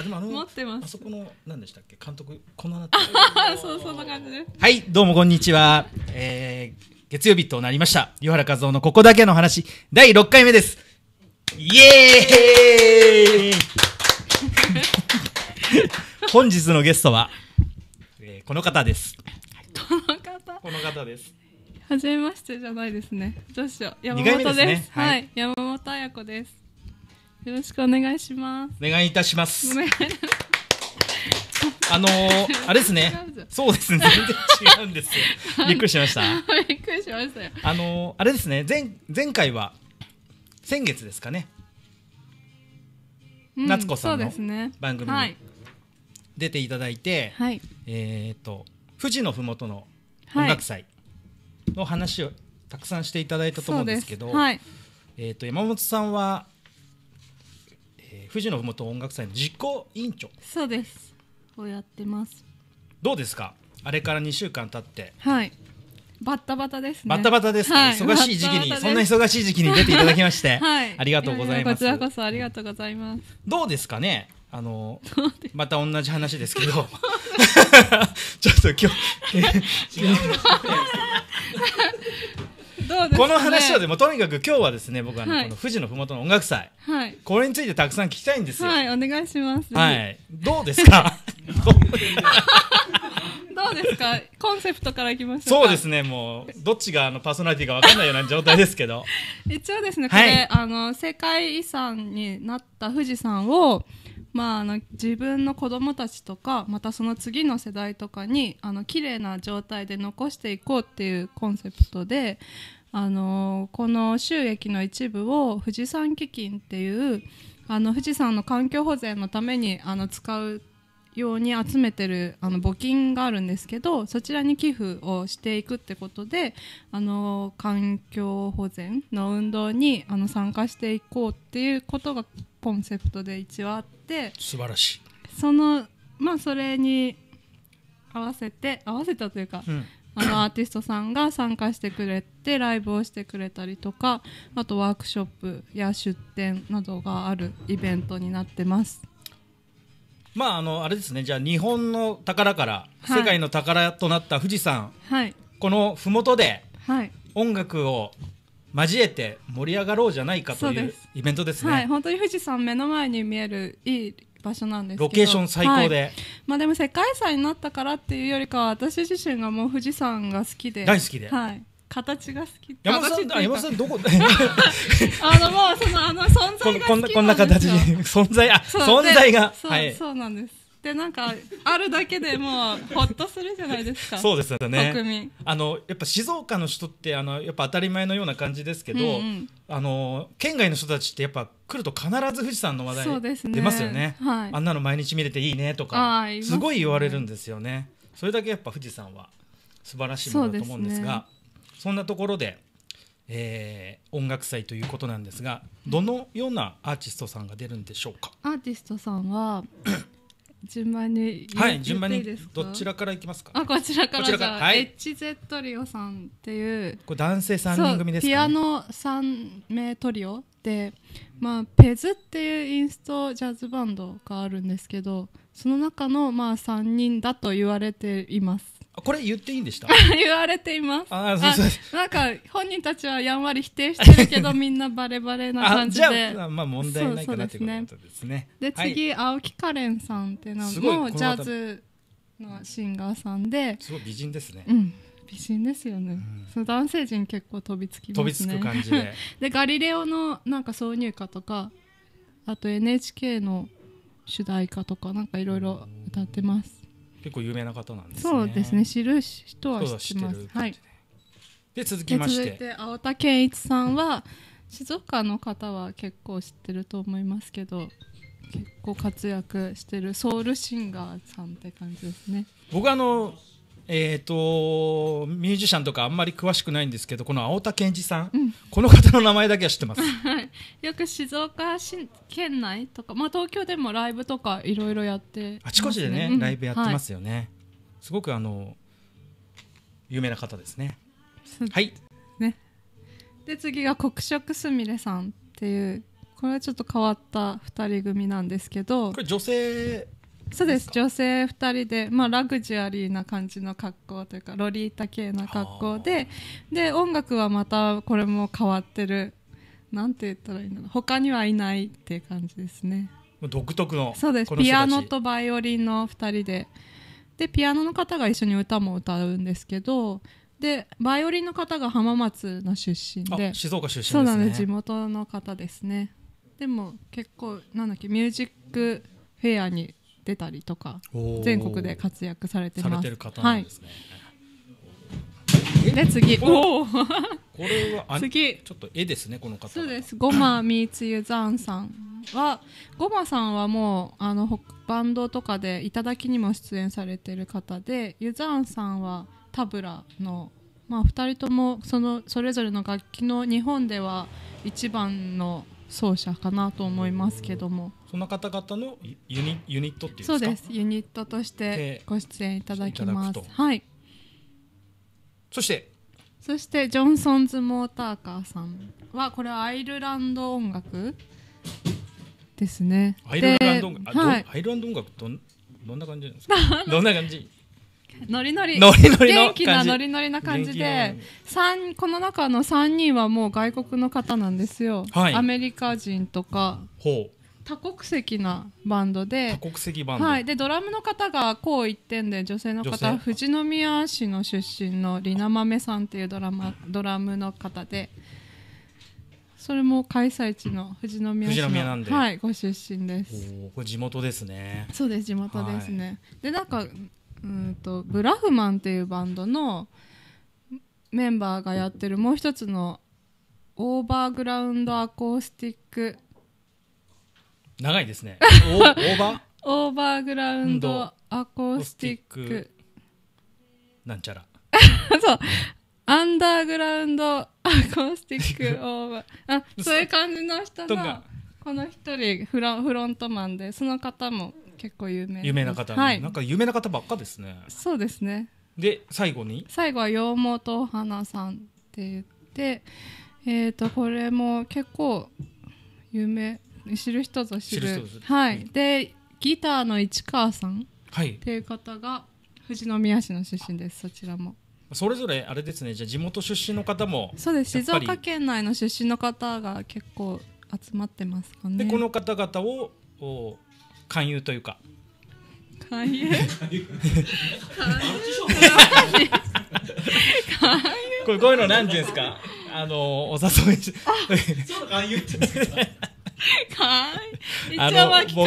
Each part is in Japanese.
あでもあの持ってますあそこの何でしたっけ監督 この後そうそんな感じですはいどうもこんにちは、えー、月曜日となりました湯原和夫のここだけの話第六回目ですイエーイ本日のゲストは、えー、この方ですこの方この方です初めましてじゃないですね。どうしよう。山本です。ですね、はい、はい、山本彩子です。よろしくお願いします。お願いいたします。あのー、あれですね。そうですね。全然違うんですよ。びっくりしました。びっくりしましたよ。あのー、あれですね。前前回は先月ですかね。うん、夏子さんの番組に出ていただいて、はい、えっ、ー、と富士のふもとの音楽祭の話をたくさんしていただいたと思うんですけど、はい、えっ、と山本さんは藤野と音楽祭の実行委員長そうですをやってますどうですかあれから2週間経ってはいバッタバタですねバッタバタです、ねはい、忙しい時期にそんな忙しい時期に出ていただきまして、はい、ありがとうございますこちらこそありがとうございますどうですかねあのまた同じ話ですけど ちょっと今日 この話はでもとにかく今日はですね僕は、ねはい、この富士のふもとの音楽祭、はい、これについてたくさん聞きたいんですよはいお願いしますはいどうですか どうですかコンセプトからいきましそうですねもうどっちがあのパーソナリティか分かんないような状態ですけど 一応ですねこれ、はい、あの世界遺産になった富士山をまあ、あの自分の子供たちとかまたその次の世代とかにあの綺麗な状態で残していこうっていうコンセプトであのこの収益の一部を富士山基金っていうあの富士山の環境保全のためにあの使うように集めてるあの募金があるんですけどそちらに寄付をしていくってことであの環境保全の運動にあの参加していこうっていうことがコンセプトで一応あって素晴らしいそのまあそれに合わせて合わせたというか、うん、あのアーティストさんが参加してくれてライブをしてくれたりとかあとワークショップや出展などがあるイベントになってます。まああのあれですねじゃあ日本の宝から、世界の宝となった富士山、はい、この麓で音楽を交えて盛り上がろうじゃないかというイベントですね。はい、本当に富士山目の前に見えるいい場所なんですけどロケーション最高で、はい、まあ、でも世界遺産になったからっていうよりかは私自身がもう富士山が好きで大好きで、はい、形が好き山本さん山本さんどこ あのもうそのあの存在が好きなんですよこんな形存在あ存在がはい、そうなんですでなんかあるだけでもうほっとするじゃないですかそうですよね国民あのやっぱ静岡の人ってあのやっぱ当たり前のような感じですけど、うんうん、あの県外の人たちってやっぱ来ると必ず富士山の話題出ますよね、ねはい、あんなの毎日見れていいねとかすごい言われるんですよねそれだけやっぱ富士山は素晴らしいものだと思うんですがそ、ね,、んなところで、えー、音楽祭ということなんですがどのようなアーティストさんが出るんでしょうかアーティストさんは順番にはい順番にどちらからいきますかあこちらからじゃあ、はい、HZ リオさんっていうこれ男性3人組ですか、ね、ピアノ3名トリオで、まあ、ペズっていうインストジャズバンドがあるんですけどその中のまあ3人だと言われていますこれ言っていいんでした 言われていますあそうそうあなんか本人たちはやんわり否定してるけどみんなバレバレな感じであまあ問題ないかなってことですねで、次、はい、青木カレンさんっていうのもうジャズのシンガーさんですごい美人ですね、うん美人ですよね、うん、その男性陣結構飛びつきますね飛びつく感じで でガリレオのなんか挿入歌とかあと NHK の主題歌とかなんかいろいろ歌ってます結構有名な方なんですね。そうですね。知る人は知ってます。はい。で続きまして、て青田健一さんは静岡の方は結構知ってると思いますけど、結構活躍してるソウルシンガーさんって感じですね。僕あのえーと、ミュージシャンとかあんまり詳しくないんですけどこの青田健一さん、うん、この方の名前だけは知ってます よく静岡市県内とか、まあ、東京でもライブとかいろいろやって、ね、あちこちでね、うん、ライブやってますよね、はい、すごくあの有名な方ですねはいねで次が黒色すみれさんっていうこれはちょっと変わった2人組なんですけどこれ女性そうです女性2人で、まあ、ラグジュアリーな感じの格好というかロリータ系な格好でで音楽はまたこれも変わってるなんて言ったらいいのだろ他にはいないっていう感じですね独特のそうですピアノとバイオリンの2人ででピアノの方が一緒に歌も歌うんですけどでバイオリンの方が浜松の出身で静岡出身、ね、そうなんです地元の方ですねでも結構なんだっけミュージックフェアに出たりとか全国で活躍されてます、ね、はいで次おおこれは次ちょっと絵ですねこの方そうですゴマミーツユザンさんはゴマさんはもうあのバンドとかで「頂き」にも出演されてる方でユザンさんはタブラの、まあ、2人ともそのそれぞれの楽器の日本では一番の奏者かなと思いますけどもその方々のユニユニットっていうそうですユニットとしてご出演いただきますはいそしてそしてジョンソンズ・モーターカーさんはこれはアイルランド音楽ですねアイルランド音楽、はい、アイルランド音楽どんどんな感じなんですか どんな感じノリノリノリノリ元気なノリノリな感じで三この中の三人はもう外国の方なんですよ、はい、アメリカ人とかほう多国籍なバンドで多国籍バンド、はい、でドラムの方がこう一点で女性の方富士宮市の出身のりなまめさんっていうドラマドラムの方でそれも開催地の富士宮市の、うん、はい、ご出身ですこれ地元ですねそうです地元ですね、はい、でなんかうんとブラフマンっていうバンドのメンバーがやってるもう一つのオーバーグラウンドアコースティック長いですねオーバーオーバーグラウンドアコースティックなんちゃら そうアンダーグラウンドアコースティック オーバーあそういう感じの人がこの一人フロフロントマンでその方も結構有名有名な方、はい、なんか有名な方ばっかですねそうですねで最後に最後は羊毛とお花さんって言ってえっ、ー、とこれも結構有名知る人ぞ知るはい、でギターの市川さんっていう方が富士宮市の出身ですそちらもそれぞれあれですねじゃあ地元出身の方もそうです静岡県内の出身の方が結構集まってますかねでこの方々をお勧誘というか勧誘勧誘 こういうの何てうんですかあのお誘いしあそう勧誘って言うんですかは い。一応は企画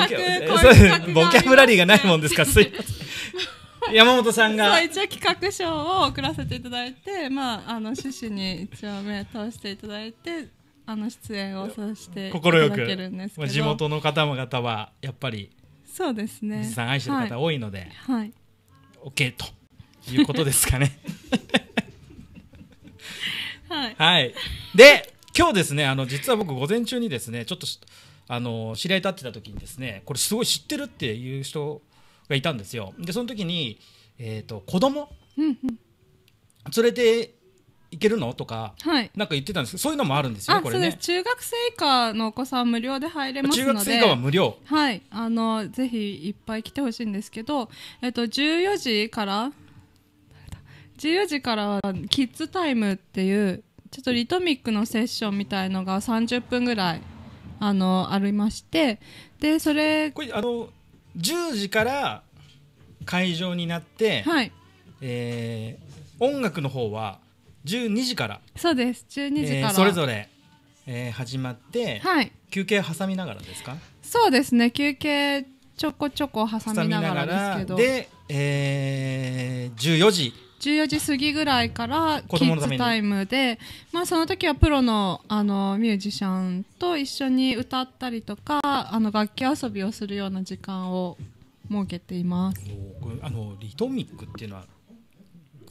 ボキャブラリーがないもんですか。すいません。山本さんが一応企画賞を送らせていただいて、まああの趣旨に一応目通していただいて、あの出演をさせていただけるんですけど、地元の方々はやっぱりそうですね。さん愛してる方多いので、はい。はい、OK ということですかね。はい。はい。で。今日ですねあの実は僕午前中にですねちょっとあの知り合いとってた時にですねこれすごい知ってるっていう人がいたんですよでその時に、えーと、子供、連れて行けるのとか、はい、なんか言ってたんですけどそういうのもあるんですよねこれね中学生以下のお子さん無料で入れますので中学生以下は無料はいあのぜひいっぱい来てほしいんですけど、えっと、14時から14時からキッズタイムっていうちょっとリトミックのセッションみたいのが30分ぐらいあのありましてでそれこれあの10時から会場になって、はいえー、音楽の方は12時からそうです12時から、えー、それぞれ、えー、始まって、はい、休憩挟みながらですかそうですね休憩ちょこちょこ挟みながらですけどで、えー、14時14時過ぎぐらいからキッズタイムで、まあ、その時はプロのあのミュージシャンと一緒に歌ったりとかあの楽器遊びをするような時間を設けていますあのリトミックっていうのは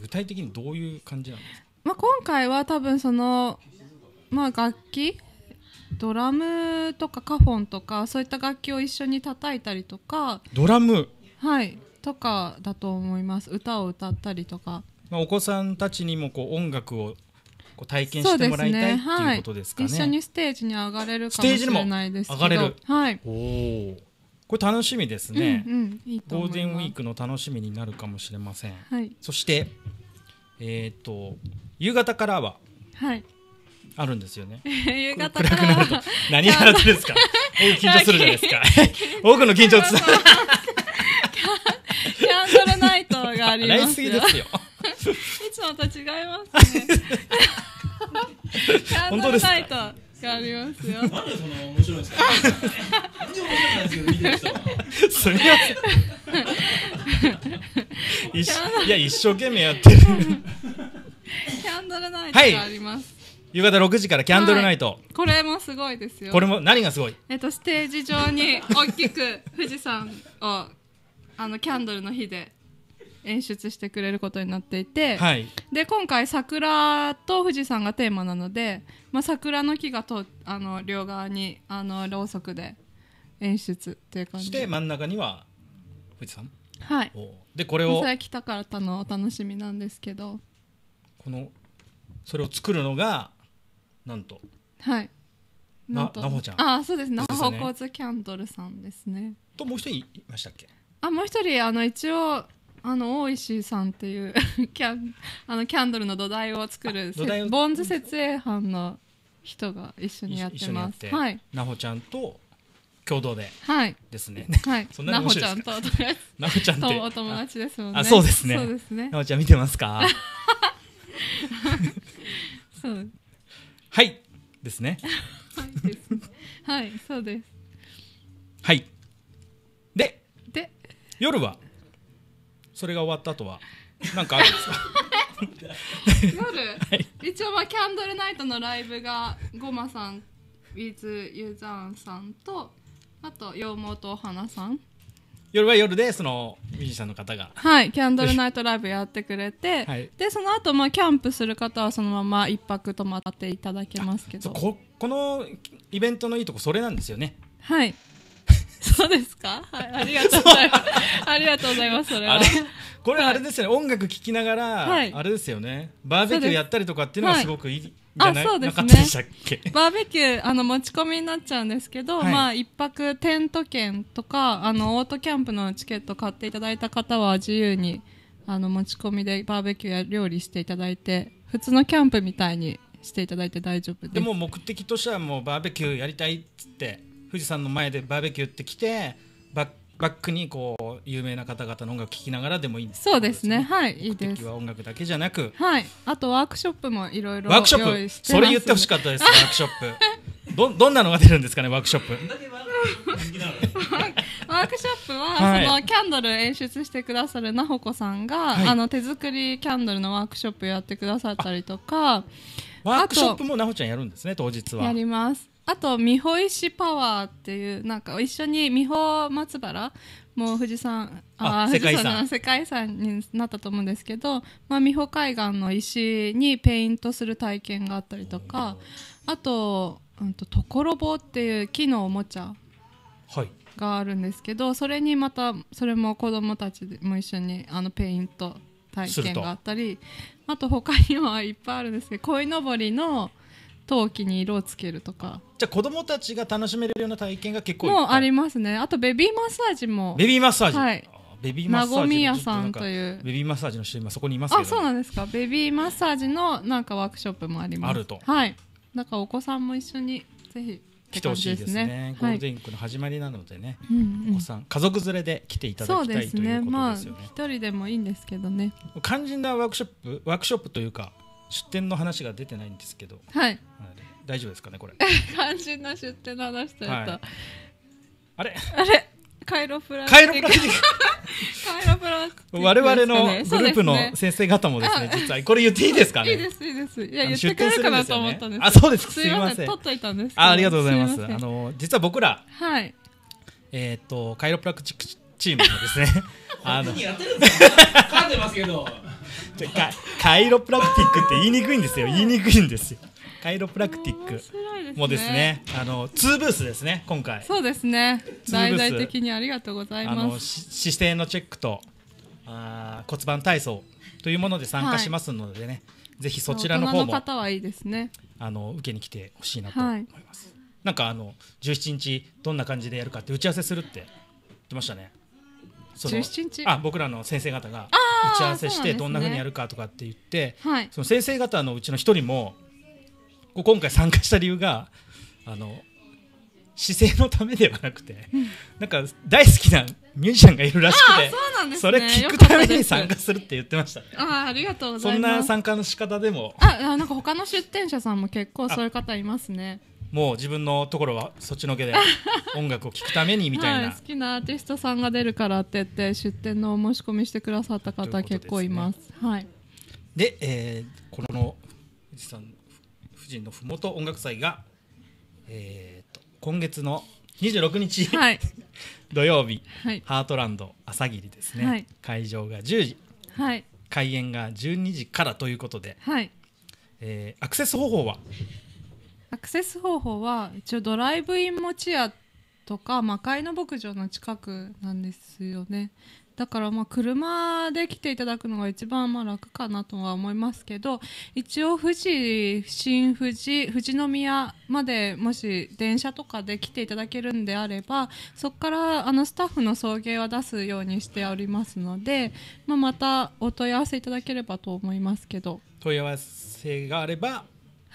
具体的にどういう感じなんですか、まあ、今回は多分その、まあ、楽器ドラムとかカホンとかそういった楽器を一緒に叩いたりとかドラムはいとかだと思います歌を歌ったりとか、まあ、お子さんたちにもこう音楽をこう体験してもらいたい、ね、っていうことですかね、はい、一緒にステージに上がれるかもしれないですけど上がれる、はい、おおこれ楽しみですね、うんゴールデンウィークの楽しみになるかもしれません、はい、そしてえっ、ー、と夕方からははいあるんですよね。夕方暗くなると何やらずですか。緊張するじゃないですか。多 くの緊張つ。があります。すいつもと違いますね。本当ですか。がありますよ。なんでその面白いんですか。いや一生懸命やってる。キャンドルナイトがあります。はい夕方6時からキャンドルナイト、はい、これもすごいですよこれも何がすごいえっとステージ上に大きく富士山をあのキャンドルの火で演出してくれることになっていて、はい、で今回桜と富士山がテーマなので、まあ、桜の木がとあの両側にあのろうそくで演出っていう感じで真ん中には富士山はいでこれを来たからたのお楽しみなんですけどこのそれを作るのがなんとはいなほちゃんああそうですなほーずキャンドルさんですねともう一人いましたっけあもう一人あの一応あの大石さんっていう キャあのキャンドルの土台を作る土台をボンズ設営班の人が一緒にやってます。はい、なほちゃんと共同で、はい、ですね。はい、そんななほちゃんとなほちゃんとお友達ですもんね。あ、そうですね。そうですね。なほちゃん見てますか？そう。はいですね。はいはい、そうです。はい。で、で、夜はそれが終わった後はなんかあるんですか 夜、はい、一応まあキャンドルナイトのライブがゴマさん with ユザンさんとあと羊毛とお花さん夜は夜でそのミュージシャンの方がはいキャンドルナイトライブやってくれて、はい、でその後まあキャンプする方はそのまま一泊泊まっていただけますけどここのイベントのいいとこそれなんですよねはいそうですか、はい、ありがとうございます。ありがとうございます、それは。れこれあれですよね、はい、音楽聴きながら、はい、あれですよね、バーベキューやったりとかっていうのはすごくいい。あそうですね バーベキューあの持ち込みになっちゃうんですけど、はい、まあ一泊テント券とかあのオートキャンプのチケット買っていただいた方は自由にあの持ち込みでバーベキューや料理していただいて普通のキャンプみたいにしていただいて大丈夫ですでも目的としてはもうバーベキューやりたいっつって富士山の前でバーベキューって来てバッバックにこう有名な方々の音楽聴きながらでもいいんです、ね、そうですねはいいいですは音楽だけじゃなくはいあとワークショップもいろいろワークショップそれ言ってほしかったですワークショップどどんなのが出るんですかねワークショップ ワークショップは、はい、そのキャンドル演出してくださるなほこさんが、はい、あの手作りキャンドルのワークショップやってくださったりとかワークショップもなほちゃんやるんですね当日はやりますあと美保石パワーっていうなんか一緒に美保松原もう富士山あ世界世界遺産になったと思うんですけど、まあ、美保海岸の石にペイントする体験があったりとかあと「うんと、ところぼ」っていう木のおもちゃがあるんですけど、それにまたそれも子どもたちも一緒にあのペイント体験があったりあと他にはいっぱいあるんですけど鯉のぼりの。陶器に色をつけるとかじゃあ子供たちが楽しめるような体験が結構もうありますねあとベビーマッサージもベビーマッサージはいベビーマッサージみ屋さんというベビーマッサージの CM はそこにいますけど、ね、あそうなんですかベビーマッサージのなんかワークショップもありますあるとはいなんかお子さんも一緒にぜひ来てほしいですねゴールデンウィークの始まりなのでね、はい、お子さん家族連れで来ていただきたい、ね、ということですよね一、まあ、一人でもいいんですけどね肝心なワークショップワークショップというか出店の話が出てないんですけど、はい、大丈夫ですかねこれ肝心 な出店の話というと、はい、あれあれカイロプラク。ティッカイロプラティック我々のグループの先生方もですね、実はこれ言っていいですかね。いいです、いいです。いや、言ってくれるかなと思ったんです。あ、そうです。すみません。取っといたんです。あ、ありがとうございます。あの、実は僕ら、はい。えっと、カイロプラクティックチームのですね。あの、やってるんですか。噛んでますけど。じゃカイロプラクティックって言いにくいんですよ言いにくいんですよカイロプラクティックもですね、すねあのツブースですね今回。そうですね。大々的にありがとうございます。姿勢のチェックとあ骨盤体操というもので参加しますのでね、はい、ぜひそちらの方も方はいいですね。あの受けに来てほしいなと思います。はい、なんかあの17日どんな感じでやるかって打ち合わせするって言ってましたね。17日あ僕らの先生方があ打ち合わせしてどんなふうにやるかとかって言って、ねはい、その先生方のうちの一人も今回参加した理由があの姿勢のためではなくて、うん、なんか大好きなミュージシャンがいるらしくてそ、ね,、れ聞くために参加するって言ってましたねあありがとうそんな参加の仕方でもあなんか他の出店者さんも結構そういう方いますねもう自分のところはそっちのけで 音楽を聴くためにみたいなはい、好きなアーティストさんが出るからって言って出店のお申し込みしてくださった方結構います。ね、はい、で、えー、この富士山富士のふもと音楽祭が、えーと、と今月の26日、はい、土曜日、はい、ハートランド朝霧ですね、はい、会場が10時、はい、開演が12時からということで、はいえー、アクセス方法はアクセス方法は一応ドライブイン持ち屋とか魔界の牧場の近くなんですよねだからまあ車で来ていただくのが一番まあ楽かなとは思いますけど一応富士新富士富士宮までもし電車とかで来ていただけるんであればそこからあのスタッフの送迎は出すようにしておりますので、まあ、またお問い合わせいただければと思いますけど問い合わせがあれば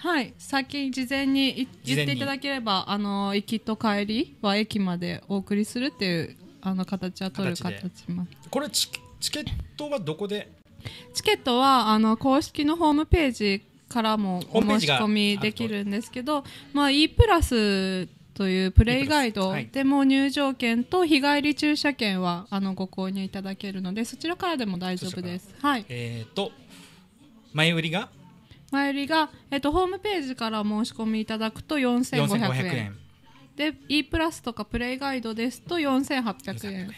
はい先事前に言っていただければあの行きと帰りは駅までお送りするっていうあの形は取る形これチチケットはどこでチケットはあの公式のホームページからもお申し込みできるんですけど、まあ、E プラスというプレイガイドでも入場券と日帰り駐車券はあのご購入いただけるのでそちらからでも大丈夫です。はい、えっ、ー、と前売りが前売りが、えっと、ホームページから申し込みいただくと4500円円で E プラスとかプレイガイドですと4800円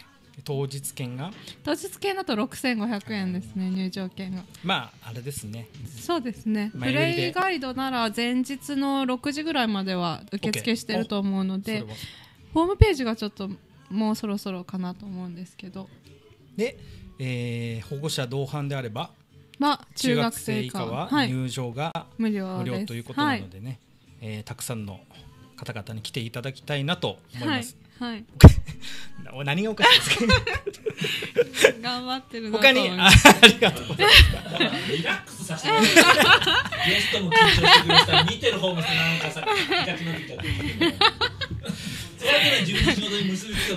当日券が当日券だと6500円ですね、入場券がまああれですねそうですねプレイガイドなら前日の6時ぐらいまでは受付してると思うのでホームページがちょっともうそろそろかなと思うんですけどで、えー、保護者同伴であればまあ、中学生以下は入場が、無料ということなのでね、はい、えー、たくさんの方々に来ていただきたいなと思います。はい、何がおかしいですか頑張ってるな他にあ ありがとうございますリラックスさせてゲストも緊張してください見てる方もなんかさ痛くなってきたそれ自分仕事に結びつ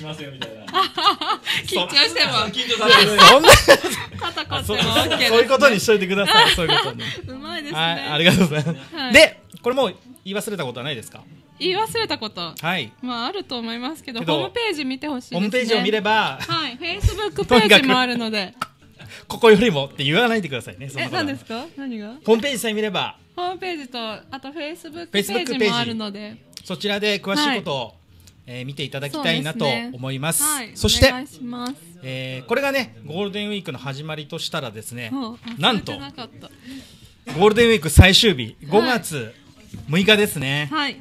いますよみたいな 緊張しても 緊張されるそんな肩こっても o す、そういうことにしといてくださいそういうことにうまいですねはありがとうございます、はい、でこれもう言い忘れたことはないですか言い忘れたこと、はい、まああると思いますけどホームページ見てほしいです、ね、ホームページを見ればはいフェイスブックページもあるのでここよりもって言わないでくださいね。そえ、何ですか？何が？ホームページさえ見れば。ホームページとあとフェイスブックページもあるので。そちらで詳しいことを、えー、見ていただきたいなと思います。そ、ねはい、そして、えー、これがねゴールデンウィークの始まりとしたらですね、なんとゴールデンウィーク最終日5月6日ですね。はい、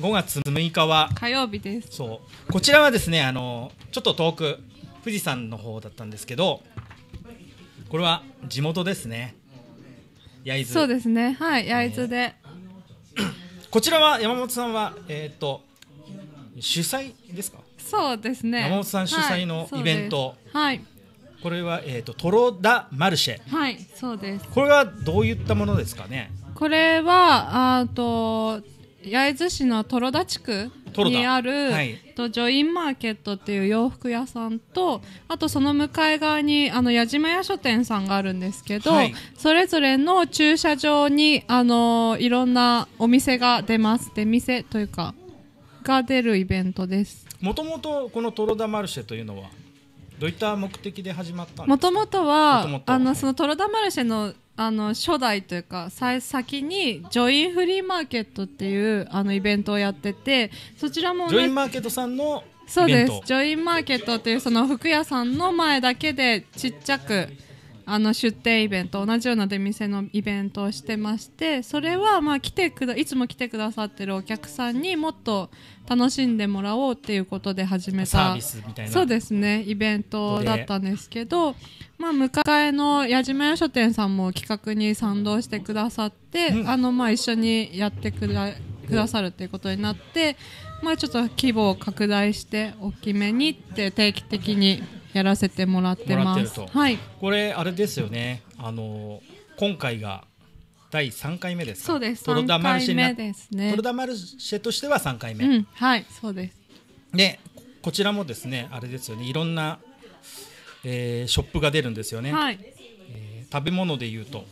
5月6日は火曜日です。そうこちらはですねあのちょっと遠く富士山の方だったんですけど、これは地元ですね。焼津そうですねはい焼津で、こちらは山本さんはえっ、と主催ですかそうですね山本さん主催のイベントはい、これは、えーと、とトロダマルシェはいそうですこれはどういったものですかねこれはあと焼津市のトロダ地区にある、はい、とジョインマーケットっていう洋服屋さんとあとその向かい側にあの矢島屋書店さんがあるんですけど、はい、それぞれの駐車場にあのいろんなお店が出ますで店というかが出るイベントです。もともとこのトロダマルシェというのはどういった目的で始まったもともとはあのそのトロダマルシェのあの初代というか最先にジョインフリーマーケットっていうあのイベントをやっててそちらもジョインマーケットさんのそうですジョインマーケットっていうその服屋さんの前だけでちっちゃくあの出店イベント同じような出店のイベントをしてましてそれはまあ来てくだいつも来てくださってるお客さんにもっと楽しんでもらおうっていうことで始めたそうですねイベントだったんですけど、まあ、向かいの矢島屋書店さんも企画に賛同してくださって、うん、あのまあ一緒にやってくだくださるっていうことになって、まあ、ちょっと規模を拡大して大きめにって定期的にやらせてもらってます。はい。これあれですよね。あの今回が第三回目ですそうです。トロダマルシェですね。トロダマルシェとしては三回目。うん、はい、そうです。で、こちらもですね、あれですよね。いろんな、えー、ショップが出るんですよね。はい。えー、食べ物でいうと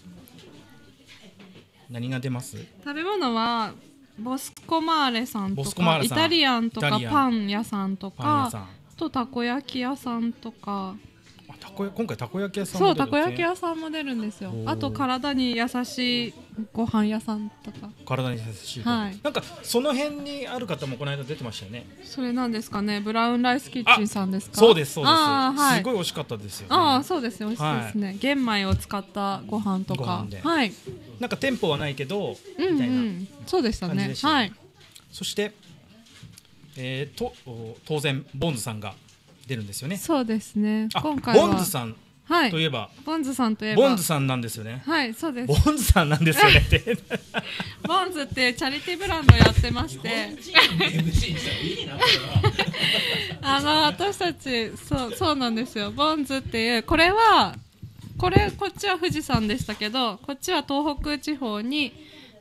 何が出ます？食べ物はボスコマーレさんとかイタリアンとかパン屋さんとかとたこ焼き屋さんとかたこ今回たこ焼き屋さんそうたこ焼き屋さんも出るんですよあと体に優しいご飯屋さんとか体に優しい、はい、なんかその辺にある方もこの間出てましたよねそれなんですかねブラウンライスキッチンさんですかそうですそうです、はい、すごい美味しかったですよ、ね、ああそうですね美味しいですね、はい、玄米を使ったご飯とかはいなんか店舗はないけど、うん、うん、みたいなそうでしたねはいそしてえー、と当然ボンズさんが出るんですよね。そうですね。今回ボンズさんはい、といえば、ボンズさんといえば、ボンズさんなんですよね。はい、そうです。ボンズさんなんですよね。ボンズってチャリティーブランドやってまして、あの私たちそうそうなんですよ。ボンズっていうこれはこれこっちは富士山でしたけど、こっちは東北地方に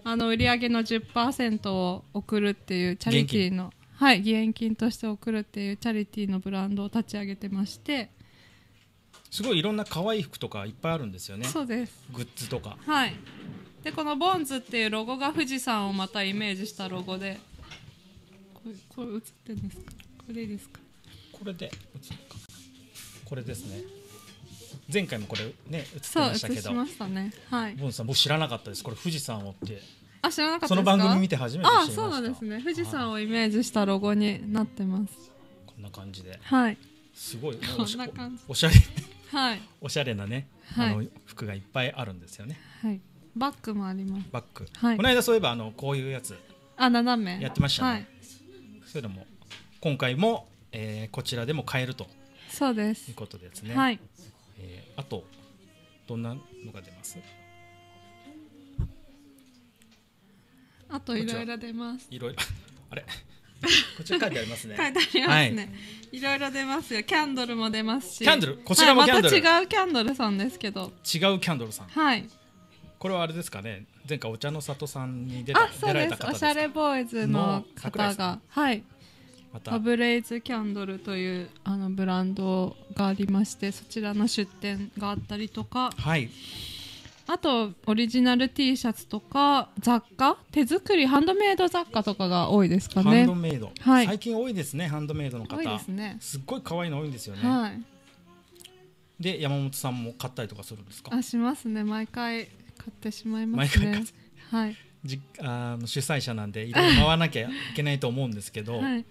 あの売り上げの10%を送るっていうチャリティーのはい義援金として送るっていうチャリティーのブランドを立ち上げてましてすごいいろんな可愛い服とかいっぱいあるんですよねそうですグッズとかはいでこのボンズっていうロゴが富士山をまたイメージしたロゴでこれこれ写ってるんですかこれですかこれでこれですね前回もこれね映ってましたけどそう映しましたねはいボンズさん僕知らなかったですこれ富士山をってあ知らなかったその番組見て初めて知りましたあそうなんですね富士山をイメージしたロゴになってます、こんな感じではいすごいおしおしゃれはいおしゃれなね、あの服がいっぱいあるんですよねはいバッグもありますバッグ、はい、この間そういえばあのこういうやつあ斜めやってましたはい、それでも今回も、えー、こちらでも買えるとそうですいうことですねはい、えー、あとどんなのが出ますあといろいろ出ます。いろいろ。あれ。こちら書いてありますね。書いてありますね。いろいろ出ますよ。キャンドルも出ますし。キャンドル。こちらもキャンドル。はい、また違うキャンドルさんですけど。違うキャンドルさん。はい。これはあれですかね。前回お茶の里さんに出た。あ、そうです。おしゃれボーイズの方が。はい。また。ファブレイズキャンドルというあのブランドがありまして、そちらの出店があったりとか。はい。あとオリジナル T シャツとか雑貨手作りハンドメイド雑貨とかが多いですかねハンドメイド、はい、最近多いですねハンドメイドの方多いですねすっごい可愛いの多いんですよね、はい、で山本さんも買ったりとかするんですかあしますね毎回買ってしまいますね毎回買はいじあの主催者なんでいろいろ回らなきゃいけないと思うんですけど、はい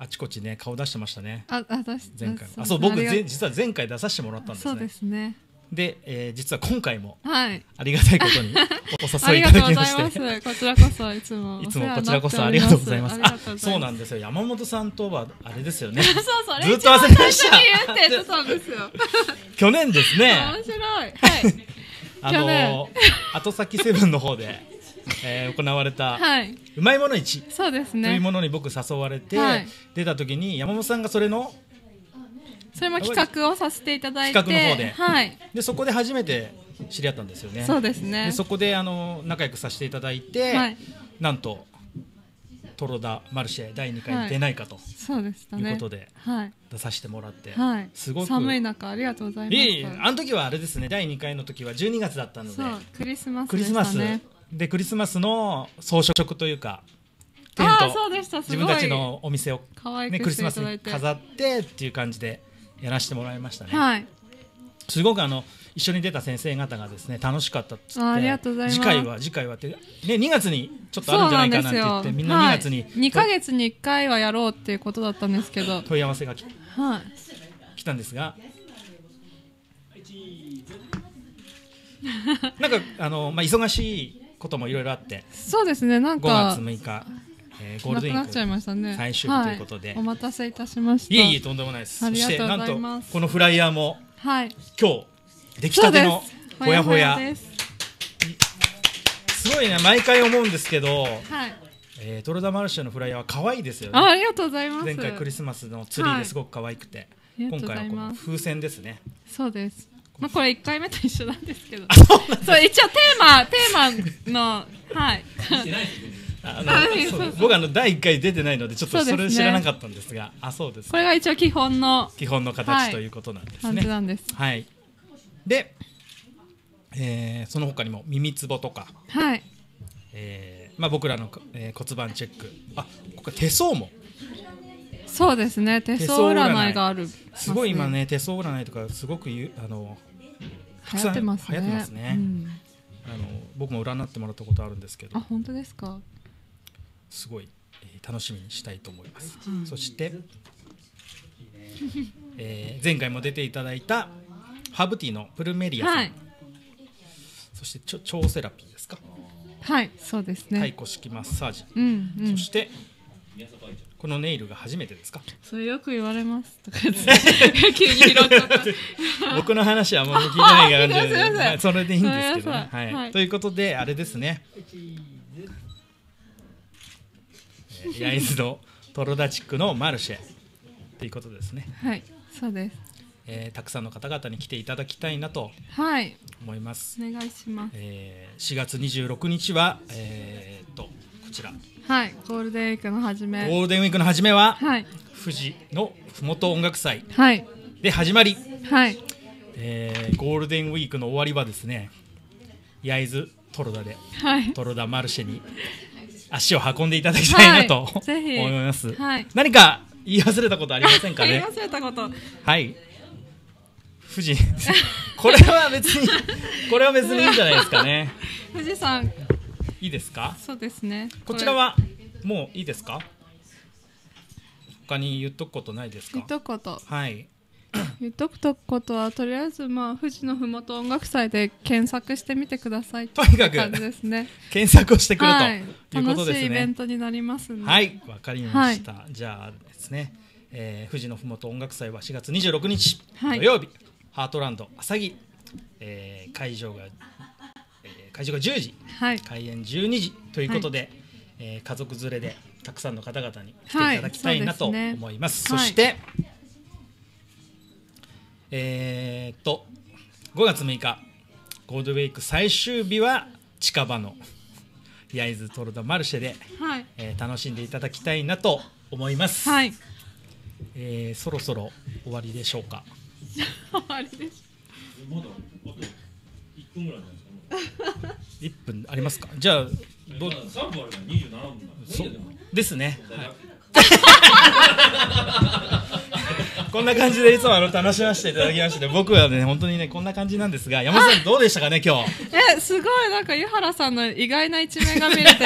あちこちね顔出してましたね。あ、あ出し前回あそう僕ぜ実は前回出させてもらったんですね。そうですね。で、えー、実は今回も、ありがたいことに お誘いいただきましてこちらこそいつもいつもこちらこそありがとうございますあそうなんですよ山本さんとはあれですよね そうそうずっと忘れてました 去年ですね面白いはいあの後先セブンの方で、えー、行われた、はい、うまいもの市そうですねというものに僕誘われて、はい、出た時に山本さんがそれのそれも企画をさせていただいて企画の方で,、はい、でそこで初めて知り合ったんですよねそうですねでそこであの仲良くさせていただいて、はい、なんとトロダマルシェ第2回に出ないかと、はい、そうでしたねいうことで、出させてもらって、はい、すごく寒い中ありがとうございますいいあの時はあれですね第2回の時は12月だったのでクリスマス、ね、クリスマスでクリスマスの装飾というかテント自分たちのお店を、ね、クリスマスに飾ってっていう感じでやらせてもらいましたね。はい、すごくあの一緒に出た先生方がですね楽しかったっって次回は次回はって、ね、2月にちょっとあるんじゃないかなって言ってみんな2月に、はい、2か月に1回はやろうっていうことだったんですけど問い合わせがき、はい、来たんですがなんかあの、まあ、忙しいこともいろいろあってそうですねなんか5月6日えー、ゴールデンウィークなくなっちゃいましたね最終日ということで、はい、お待たせいたしましたいえいえとんでもないですありがとうございますそしてなんとこのフライヤーも、はい、今日出来たてのほやほやすごいね毎回思うんですけど、はい、えー、トロダマルシェのフライヤーは可愛いですよねありがとうございます前回クリスマスのツリーですごく可愛くて、はい、今回はこの風船ですねそうですまあ、これ一回目と一緒なんですけどそう一応テーマテーマのはい あの 僕あの第一回出てないのでちょっとそれ知らなかったんですが、ね、あそうですこれが一応基本の基本の形ということなんですね。はい、はい、で、えー、その他にも耳つぼとか、はいえーまあ、僕らの、えー、骨盤チェックあここ手相も。そうですね手相占いがあるす、ごい今ね手相占いとかすごくゆあの流行ってますね、ねうん、あの僕も占ってもらったことあるんですけどあ本当ですかすごい楽しみにしたいと思います。うん、そして、えー、前回も出ていただいたハーブティーのプルメリアさん、はい、そしてちょ腸セラピーですかはいそうですね太鼓式マッサージ、うんうん、そしてこのネイルが初めてですかそれよく言われます 僕の話はもう聞いてない感じで それでいいんですけどね、はい、はい、ということであれですね焼津のトロダチックのマルシェということですね。はいそうですえー、たくさんの方々に来ていただきたいなと思います。はい、お願いします、えー、四月二十六日は、えー、とこちら、はい、ゴールデンウィークの始めゴールデンウィークの始めは、はい、富士のふもと音楽祭で始まり、はいえー、ゴールデンウィークの終わりはですね焼津トロダで、はい、トロダマルシェに足を運んでいただきたいなと、はい、思います、はい、何か言い忘れたことありませんかねはい富士これは別に これは別にいいんじゃないですかね富士山いいですかそうですねこちらはもういいですか他に言っとくことないですか言っとくことはい言っとくとことはとりあえずまあ富士のふもと音楽祭で検索してみてくださいとにかくですね検索をしてくる、はい、ということですね楽しいイベントになりますはいわかりました、はい、じゃあですね、えー、富士のふもと音楽祭は4月26日土曜日、はい、ハートランド朝木、えー、会場が、えー、会場が10時、開演12時ということで、はい、えー、家族連れでたくさんの方々に来ていただきたいなと思います、そして、えー、っと5月6日ゴールデンウィーク最終日は近場の焼津トルダマルシェで、はい、えー、楽しんでいただきたいなと思います、はい、えー、そろそろ終わりでしょうか 終わりですまだあと1分ぐらいじゃないですか1分ありますかじゃあど、ま、3分あ27分ですね、はいこんな感じでいつもあの楽しませていただきまして、僕はね本当にねこんな感じなんですが、山本さんどうでしたかね今日。えすごいなんか湯原さんの意外な一面が見れて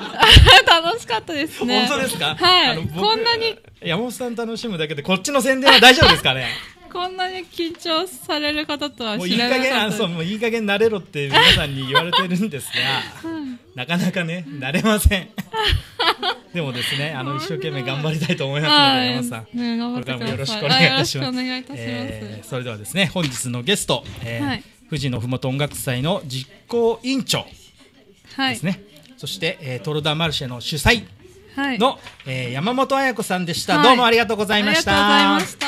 楽しかったですね。本当ですか。はい。こんなに山本さん楽しむだけでこっちの宣伝は大丈夫ですかね。こんなに緊張される方とは知らなかったそうもういい加減なれろって皆さんに言われてるんですが、うん、なかなかねなれません。でもですね、あの一生懸命頑張りたいと思いますので、山さん、ね、これからもよろしくお願いいたします。えー、それではですね、本日のゲスト、えーはい、富士のふもと音楽祭の実行委員長ですね。はい、そして、えー、トロダマルシェの主催の、はい、えー、山本彩子さんでした、どうもありがとうございました。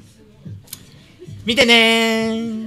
見てね